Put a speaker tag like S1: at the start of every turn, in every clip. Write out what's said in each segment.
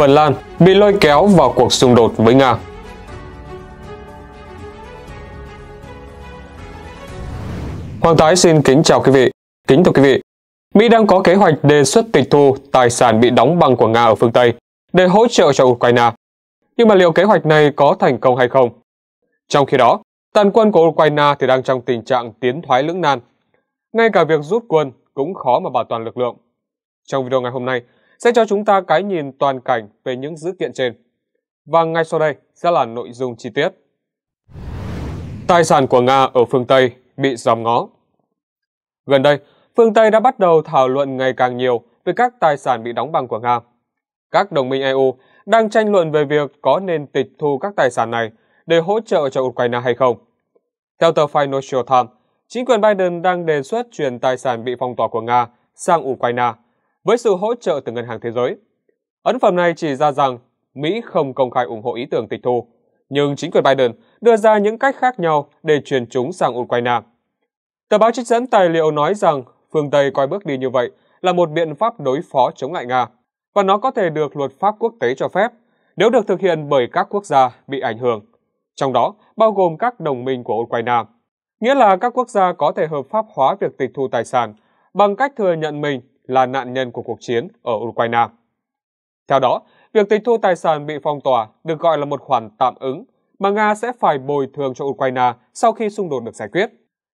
S1: Phần Lan bị lôi kéo vào cuộc xung đột với Nga. Hoàng Thái xin kính chào quý vị. Kính thưa quý vị, Mỹ đang có kế hoạch đề xuất tịch thu tài sản bị đóng băng của Nga ở phương Tây để hỗ trợ cho Ukraine. Nhưng mà liệu kế hoạch này có thành công hay không? Trong khi đó, tàn quân của Ukraine thì đang trong tình trạng tiến thoái lưỡng nan. Ngay cả việc rút quân cũng khó mà bảo toàn lực lượng. Trong video ngày hôm nay, sẽ cho chúng ta cái nhìn toàn cảnh về những dữ kiện trên. Và ngay sau đây sẽ là nội dung chi tiết. Tài sản của Nga ở phương Tây bị giòm ngó. Gần đây, phương Tây đã bắt đầu thảo luận ngày càng nhiều về các tài sản bị đóng băng của Nga. Các đồng minh EU đang tranh luận về việc có nên tịch thu các tài sản này để hỗ trợ cho Ukraine hay không. Theo tờ Financial Times, chính quyền Biden đang đề xuất chuyển tài sản bị phong tỏa của Nga sang Ukraine – với sự hỗ trợ từ Ngân hàng Thế giới. Ấn phẩm này chỉ ra rằng Mỹ không công khai ủng hộ ý tưởng tịch thu, nhưng chính quyền Biden đưa ra những cách khác nhau để truyền chúng sang Ukraine. Tờ báo trích dẫn tài liệu nói rằng phương Tây coi bước đi như vậy là một biện pháp đối phó chống lại Nga, và nó có thể được luật pháp quốc tế cho phép nếu được thực hiện bởi các quốc gia bị ảnh hưởng, trong đó bao gồm các đồng minh của Ukraine. Nghĩa là các quốc gia có thể hợp pháp hóa việc tịch thu tài sản bằng cách thừa nhận mình là nạn nhân của cuộc chiến ở Ukraine. Theo đó, việc tịch thu tài sản bị phong tỏa được gọi là một khoản tạm ứng mà Nga sẽ phải bồi thường cho Ukraine sau khi xung đột được giải quyết.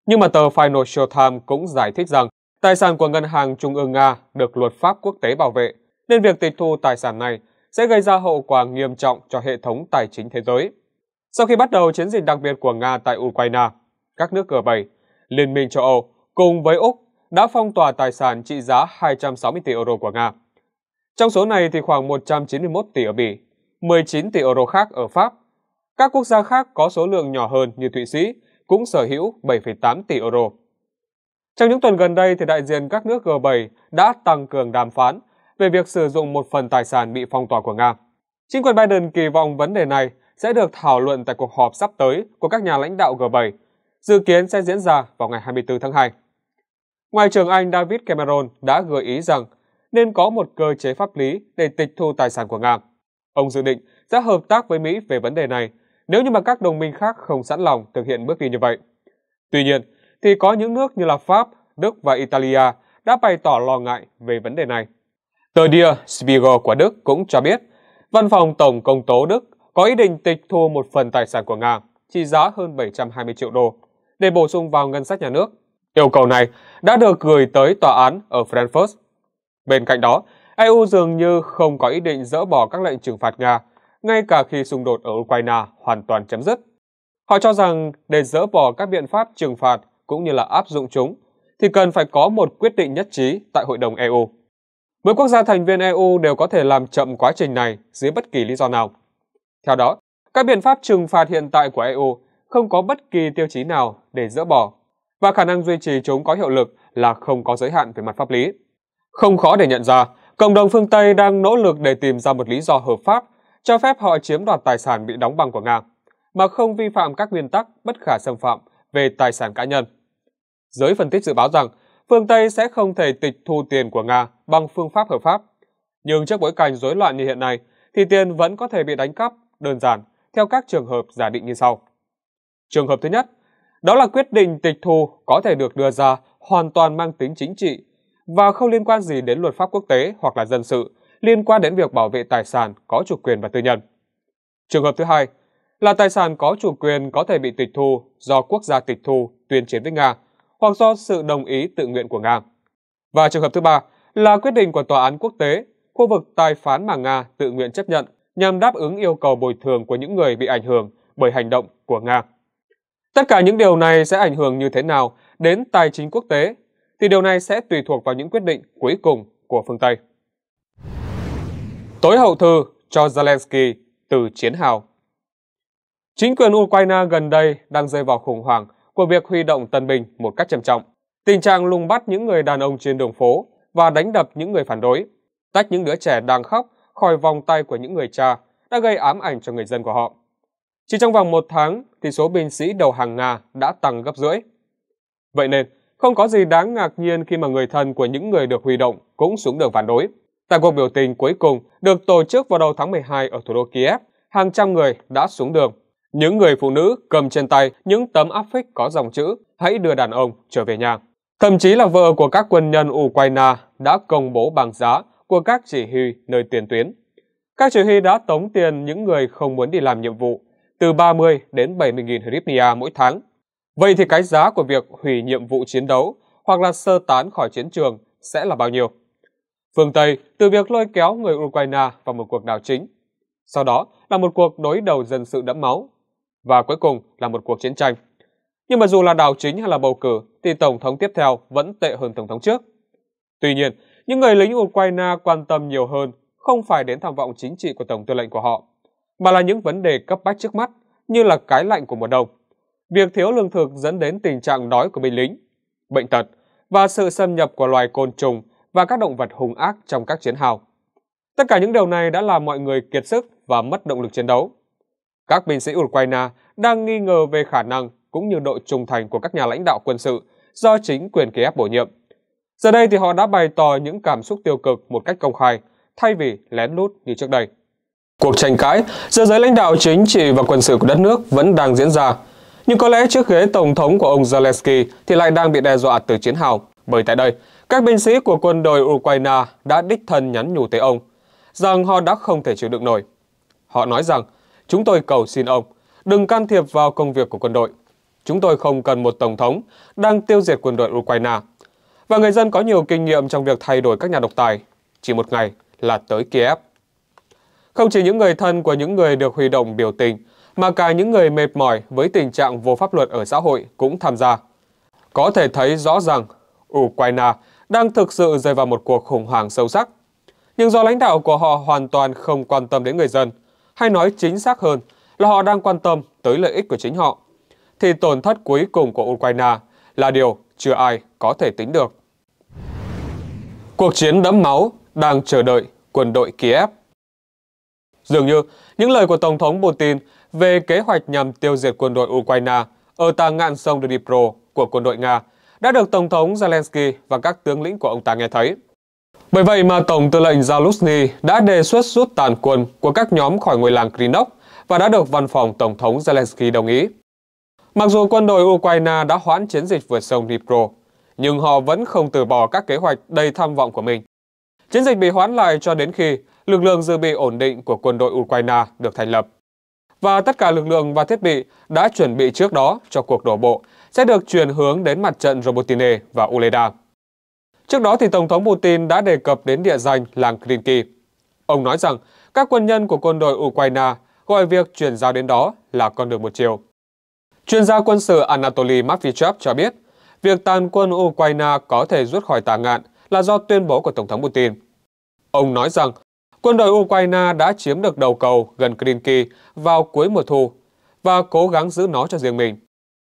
S1: Nhưng mà tờ Financial Times cũng giải thích rằng tài sản của Ngân hàng Trung ương Nga được luật pháp quốc tế bảo vệ, nên việc tịch thu tài sản này sẽ gây ra hậu quả nghiêm trọng cho hệ thống tài chính thế giới. Sau khi bắt đầu chiến dịch đặc biệt của Nga tại Ukraine, các nước G7, Liên minh châu Âu cùng với Úc đã phong tỏa tài sản trị giá 260 tỷ euro của Nga. Trong số này thì khoảng 191 tỷ ở Bỉ, 19 tỷ euro khác ở Pháp. Các quốc gia khác có số lượng nhỏ hơn như Thụy Sĩ cũng sở hữu 7,8 tỷ euro. Trong những tuần gần đây thì đại diện các nước G7 đã tăng cường đàm phán về việc sử dụng một phần tài sản bị phong tỏa của Nga. Chính quyền Biden kỳ vọng vấn đề này sẽ được thảo luận tại cuộc họp sắp tới của các nhà lãnh đạo G7, dự kiến sẽ diễn ra vào ngày 24 tháng 2. Ngoại trưởng Anh David Cameron đã gợi ý rằng nên có một cơ chế pháp lý để tịch thu tài sản của Nga. Ông dự định sẽ hợp tác với Mỹ về vấn đề này nếu như mà các đồng minh khác không sẵn lòng thực hiện bước đi như vậy. Tuy nhiên, thì có những nước như là Pháp, Đức và Italia đã bày tỏ lo ngại về vấn đề này. Tờ Dia Spiegel của Đức cũng cho biết, văn phòng Tổng Công tố Đức có ý định tịch thu một phần tài sản của Nga trị giá hơn 720 triệu đô để bổ sung vào ngân sách nhà nước Yêu cầu này đã được gửi tới tòa án ở Frankfurt. Bên cạnh đó, EU dường như không có ý định dỡ bỏ các lệnh trừng phạt Nga, ngay cả khi xung đột ở Ukraine hoàn toàn chấm dứt. Họ cho rằng để dỡ bỏ các biện pháp trừng phạt cũng như là áp dụng chúng, thì cần phải có một quyết định nhất trí tại Hội đồng EU. Mỗi quốc gia thành viên EU đều có thể làm chậm quá trình này dưới bất kỳ lý do nào. Theo đó, các biện pháp trừng phạt hiện tại của EU không có bất kỳ tiêu chí nào để dỡ bỏ và khả năng duy trì chúng có hiệu lực là không có giới hạn về mặt pháp lý. Không khó để nhận ra, cộng đồng phương Tây đang nỗ lực để tìm ra một lý do hợp pháp cho phép họ chiếm đoạt tài sản bị đóng băng của Nga, mà không vi phạm các nguyên tắc bất khả xâm phạm về tài sản cá nhân. Giới phân tích dự báo rằng, phương Tây sẽ không thể tịch thu tiền của Nga bằng phương pháp hợp pháp. Nhưng trước bối cảnh rối loạn như hiện nay, thì tiền vẫn có thể bị đánh cắp, đơn giản, theo các trường hợp giả định như sau. Trường hợp thứ nhất, đó là quyết định tịch thu có thể được đưa ra hoàn toàn mang tính chính trị và không liên quan gì đến luật pháp quốc tế hoặc là dân sự, liên quan đến việc bảo vệ tài sản có chủ quyền và tư nhân. Trường hợp thứ hai là tài sản có chủ quyền có thể bị tịch thu do quốc gia tịch thu tuyên chiến với Nga hoặc do sự đồng ý tự nguyện của Nga. Và trường hợp thứ ba là quyết định của tòa án quốc tế, khu vực tài phán mà Nga tự nguyện chấp nhận nhằm đáp ứng yêu cầu bồi thường của những người bị ảnh hưởng bởi hành động của Nga. Tất cả những điều này sẽ ảnh hưởng như thế nào đến tài chính quốc tế thì điều này sẽ tùy thuộc vào những quyết định cuối cùng của phương Tây. Tối hậu thư cho Zelensky từ chiến hào Chính quyền Ukraine gần đây đang rơi vào khủng hoảng của việc huy động tân binh một cách trầm trọng. Tình trạng lùng bắt những người đàn ông trên đường phố và đánh đập những người phản đối, tách những đứa trẻ đang khóc khỏi vòng tay của những người cha đã gây ám ảnh cho người dân của họ. Chỉ trong vòng một tháng thì số binh sĩ đầu hàng Nga đã tăng gấp rưỡi. Vậy nên, không có gì đáng ngạc nhiên khi mà người thân của những người được huy động cũng xuống đường phản đối. Tại cuộc biểu tình cuối cùng được tổ chức vào đầu tháng 12 ở thủ đô Kiev, hàng trăm người đã xuống đường. Những người phụ nữ cầm trên tay những tấm áp phích có dòng chữ Hãy đưa đàn ông trở về nhà. Thậm chí là vợ của các quân nhân Ukraine đã công bố bảng giá của các chỉ huy nơi tiền tuyến. Các chỉ huy đã tống tiền những người không muốn đi làm nhiệm vụ từ 30 đến 70.000 hryvnia mỗi tháng. Vậy thì cái giá của việc hủy nhiệm vụ chiến đấu hoặc là sơ tán khỏi chiến trường sẽ là bao nhiêu? Phương Tây từ việc lôi kéo người Ukraine vào một cuộc đảo chính, sau đó là một cuộc đối đầu dân sự đẫm máu, và cuối cùng là một cuộc chiến tranh. Nhưng mà dù là đảo chính hay là bầu cử thì Tổng thống tiếp theo vẫn tệ hơn Tổng thống trước. Tuy nhiên, những người lính Ukraine quan tâm nhiều hơn không phải đến tham vọng chính trị của Tổng tư lệnh của họ, mà là những vấn đề cấp bách trước mắt như là cái lạnh của mùa đông. Việc thiếu lương thực dẫn đến tình trạng đói của binh lính, bệnh tật và sự xâm nhập của loài côn trùng và các động vật hung ác trong các chiến hào. Tất cả những điều này đã làm mọi người kiệt sức và mất động lực chiến đấu. Các binh sĩ Ukraine đang nghi ngờ về khả năng cũng như độ trung thành của các nhà lãnh đạo quân sự do chính quyền Kiev bổ nhiệm. Giờ đây thì họ đã bày tỏ những cảm xúc tiêu cực một cách công khai thay vì lén lút như trước đây. Cuộc tranh cãi giữa giới lãnh đạo chính trị và quân sự của đất nước vẫn đang diễn ra. Nhưng có lẽ chiếc ghế tổng thống của ông Zelensky thì lại đang bị đe dọa từ chiến hào. Bởi tại đây, các binh sĩ của quân đội Ukraine đã đích thân nhắn nhủ tới ông rằng họ đã không thể chịu đựng nổi. Họ nói rằng, chúng tôi cầu xin ông, đừng can thiệp vào công việc của quân đội. Chúng tôi không cần một tổng thống đang tiêu diệt quân đội Ukraine. Và người dân có nhiều kinh nghiệm trong việc thay đổi các nhà độc tài. Chỉ một ngày là tới Kiev. Không chỉ những người thân của những người được huy động biểu tình, mà cả những người mệt mỏi với tình trạng vô pháp luật ở xã hội cũng tham gia. Có thể thấy rõ rằng Ukraine đang thực sự rơi vào một cuộc khủng hoảng sâu sắc. Nhưng do lãnh đạo của họ hoàn toàn không quan tâm đến người dân, hay nói chính xác hơn là họ đang quan tâm tới lợi ích của chính họ, thì tổn thất cuối cùng của Ukraine là điều chưa ai có thể tính được. Cuộc chiến đẫm máu đang chờ đợi quân đội Kiev. Dường như, những lời của Tổng thống Putin về kế hoạch nhằm tiêu diệt quân đội Ukraine ở tà ngạn sông Dnipro của quân đội Nga đã được Tổng thống Zelensky và các tướng lĩnh của ông ta nghe thấy. Bởi vậy mà Tổng tư lệnh Zaluzny đã đề xuất rút tàn quân của các nhóm khỏi ngôi làng Krinok và đã được văn phòng Tổng thống Zelensky đồng ý. Mặc dù quân đội Ukraine đã hoãn chiến dịch vượt sông Dnipro, nhưng họ vẫn không từ bỏ các kế hoạch đầy tham vọng của mình. Chiến dịch bị hoãn lại cho đến khi lực lượng dự bị ổn định của quân đội Ukraine được thành lập. Và tất cả lực lượng và thiết bị đã chuẩn bị trước đó cho cuộc đổ bộ sẽ được chuyển hướng đến mặt trận Robotine và Uleda. Trước đó, thì Tổng thống Putin đã đề cập đến địa danh làng Krinky. Ông nói rằng các quân nhân của quân đội Ukraine gọi việc chuyển giao đến đó là con đường một chiều. Chuyên gia quân sự Anatoly Matvichuk cho biết, việc tàn quân Ukraine có thể rút khỏi tà ngạn là do tuyên bố của Tổng thống Putin. Ông nói rằng Quân đội Ukraine đã chiếm được đầu cầu gần Krinky vào cuối mùa thu và cố gắng giữ nó cho riêng mình.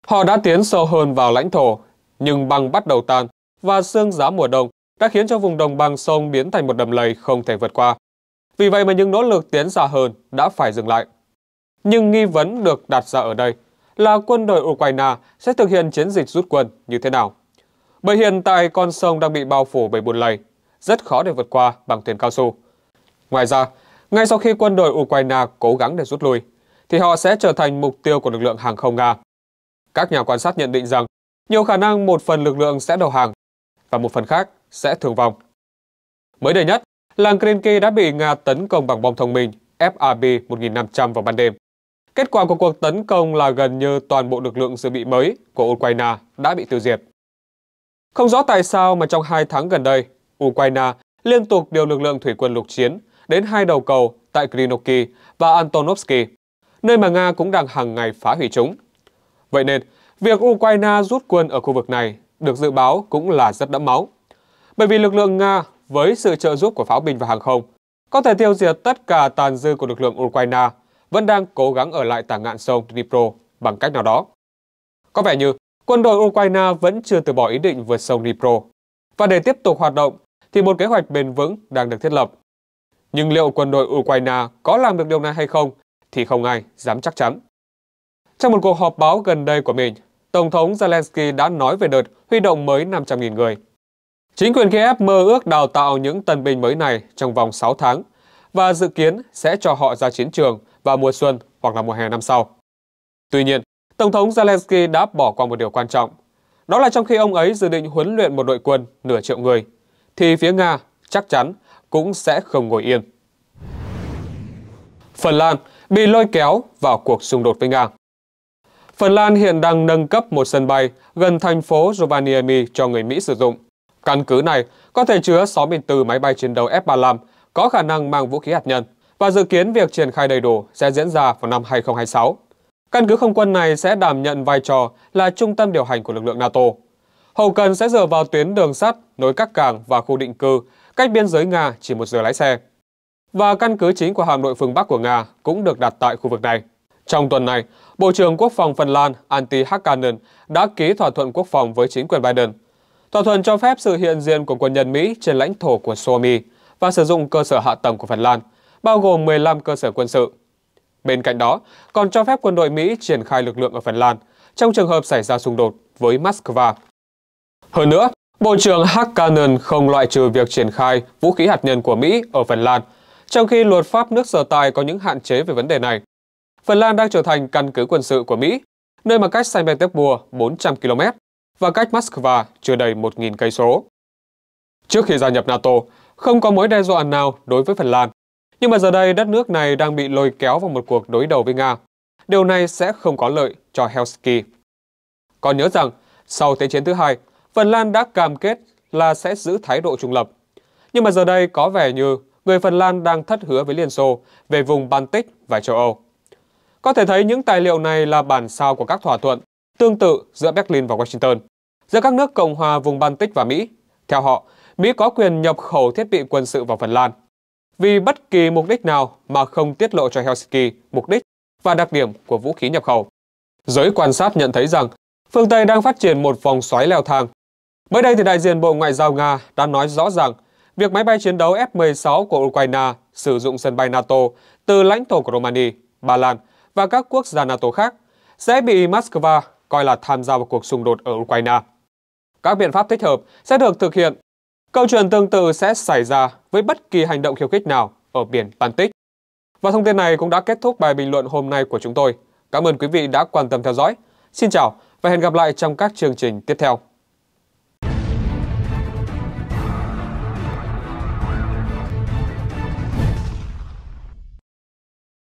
S1: Họ đã tiến sâu hơn vào lãnh thổ, nhưng băng bắt đầu tan và sương giá mùa đông đã khiến cho vùng đồng bằng sông biến thành một đầm lầy không thể vượt qua. Vì vậy mà những nỗ lực tiến xa hơn đã phải dừng lại. Nhưng nghi vấn được đặt ra ở đây là quân đội Ukraine sẽ thực hiện chiến dịch rút quân như thế nào. Bởi hiện tại con sông đang bị bao phủ bởi bùn lầy, rất khó để vượt qua bằng thuyền cao su. Ngoài ra, ngay sau khi quân đội Ukraine cố gắng để rút lui, thì họ sẽ trở thành mục tiêu của lực lượng hàng không Nga. Các nhà quan sát nhận định rằng nhiều khả năng một phần lực lượng sẽ đầu hàng và một phần khác sẽ thương vong. Mới đây nhất, làng Krenki đã bị Nga tấn công bằng bom thông minh FRB-1500 vào ban đêm. Kết quả của cuộc tấn công là gần như toàn bộ lực lượng dự bị mới của Ukraine đã bị tiêu diệt. Không rõ tại sao mà trong hai tháng gần đây, Ukraine liên tục điều lực lượng thủy quân lục chiến đến hai đầu cầu tại Krinoky và Antonovsky, nơi mà Nga cũng đang hàng ngày phá hủy chúng. Vậy nên, việc Ukraine rút quân ở khu vực này được dự báo cũng là rất đẫm máu. Bởi vì lực lượng Nga với sự trợ giúp của pháo binh và hàng không có thể tiêu diệt tất cả tàn dư của lực lượng Ukraine vẫn đang cố gắng ở lại tả ngạn sông Dnipro bằng cách nào đó. Có vẻ như quân đội Ukraine vẫn chưa từ bỏ ý định vượt sông Dnipro. Và để tiếp tục hoạt động, thì một kế hoạch bền vững đang được thiết lập nhưng liệu quân đội Ukraine có làm được điều này hay không thì không ai dám chắc chắn. Trong một cuộc họp báo gần đây của mình, Tổng thống Zelensky đã nói về đợt huy động mới 500.000 người. Chính quyền Kiev mơ ước đào tạo những tân binh mới này trong vòng 6 tháng và dự kiến sẽ cho họ ra chiến trường vào mùa xuân hoặc là mùa hè năm sau. Tuy nhiên, Tổng thống Zelensky đã bỏ qua một điều quan trọng. Đó là trong khi ông ấy dự định huấn luyện một đội quân nửa triệu người, thì phía Nga chắc chắn cũng sẽ không ngồi yên. Phần Lan bị lôi kéo vào cuộc xung đột với Nga Phần Lan hiện đang nâng cấp một sân bay gần thành phố Rovaniemi cho người Mỹ sử dụng. Căn cứ này có thể chứa 64 máy bay chiến đấu F-35 có khả năng mang vũ khí hạt nhân và dự kiến việc triển khai đầy đủ sẽ diễn ra vào năm 2026. Căn cứ không quân này sẽ đảm nhận vai trò là trung tâm điều hành của lực lượng NATO. Hậu cần sẽ dựa vào tuyến đường sắt nối các cảng và khu định cư cách biên giới Nga chỉ một giờ lái xe. Và căn cứ chính của hạm đội phương Bắc của Nga cũng được đặt tại khu vực này. Trong tuần này, Bộ trưởng Quốc phòng Phần Lan Antti Hakkanen đã ký thỏa thuận quốc phòng với chính quyền Biden. Thỏa thuận cho phép sự hiện diện của quân nhân Mỹ trên lãnh thổ của Suomi và sử dụng cơ sở hạ tầng của Phần Lan, bao gồm 15 cơ sở quân sự. Bên cạnh đó, còn cho phép quân đội Mỹ triển khai lực lượng ở Phần Lan trong trường hợp xảy ra xung đột với Moscow. Hơn nữa, Bộ trưởng Hakkanen không loại trừ việc triển khai vũ khí hạt nhân của Mỹ ở Phần Lan, trong khi luật pháp nước sở tài có những hạn chế về vấn đề này. Phần Lan đang trở thành căn cứ quân sự của Mỹ, nơi mà cách Saint Petersburg 400 km và cách Moscow chưa đầy 1.000 cây số. Trước khi gia nhập NATO, không có mối đe dọa nào đối với Phần Lan, nhưng mà giờ đây đất nước này đang bị lôi kéo vào một cuộc đối đầu với Nga. Điều này sẽ không có lợi cho Helsinki. Còn nhớ rằng, sau Thế chiến thứ hai, Phần Lan đã cam kết là sẽ giữ thái độ trung lập. Nhưng mà giờ đây có vẻ như người Phần Lan đang thất hứa với Liên Xô về vùng Baltic và châu Âu. Có thể thấy những tài liệu này là bản sao của các thỏa thuận tương tự giữa Berlin và Washington, giữa các nước Cộng hòa vùng Baltic và Mỹ. Theo họ, Mỹ có quyền nhập khẩu thiết bị quân sự vào Phần Lan vì bất kỳ mục đích nào mà không tiết lộ cho Helsinki mục đích và đặc điểm của vũ khí nhập khẩu. Giới quan sát nhận thấy rằng phương Tây đang phát triển một vòng xoáy leo thang Mới đây thì đại diện Bộ Ngoại giao Nga đã nói rõ rằng việc máy bay chiến đấu F-16 của Ukraine sử dụng sân bay NATO từ lãnh thổ của Romania, Ba Lan và các quốc gia NATO khác sẽ bị Moscow coi là tham gia vào cuộc xung đột ở Ukraine. Các biện pháp thích hợp sẽ được thực hiện. Câu chuyện tương tự sẽ xảy ra với bất kỳ hành động khiêu khích nào ở biển Baltic. Và thông tin này cũng đã kết thúc bài bình luận hôm nay của chúng tôi. Cảm ơn quý vị đã quan tâm theo dõi. Xin chào và hẹn gặp lại trong các chương trình tiếp theo.